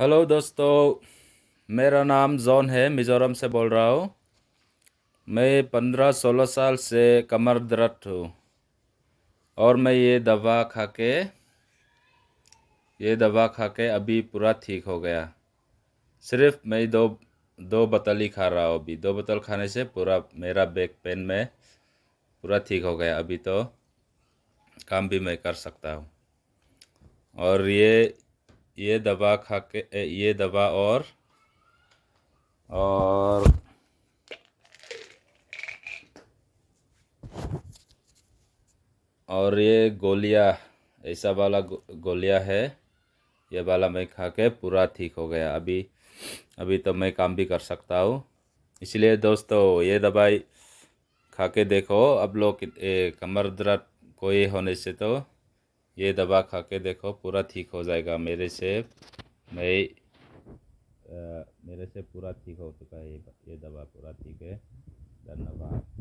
hello दोस्तों मेरा नाम जॉन है मिज़ोरम से बोल रहा हूँ मैं पंद्रह सोलह साल से कमर दर्द हूँ और मैं ये दवा खा के ये दवा खा के अभी पूरा ठीक हो गया सिर्फ मैं दो दो बोतल ही खा रहा हूँ अभी दो बोतल खाने से पूरा मेरा बैक पेन में पूरा ठीक हो गया अभी तो काम भी मैं कर सकता हूँ और ये ये दवा खा के ये दवा और और और ये गोलिया ऐसा वाला गोलिया है ये वाला मैं खा के पूरा ठीक हो गया अभी अभी तो मैं काम भी कर सकता हूँ इसलिए दोस्तों ये दवाई खा के देखो अब लोग कमर दर्द कोई होने से तो ये दवा खा के देखो पूरा ठीक हो जाएगा मेरे से मैं मेरे से पूरा ठीक हो चुका है ये ये दवा पूरा ठीक है धन्यवाद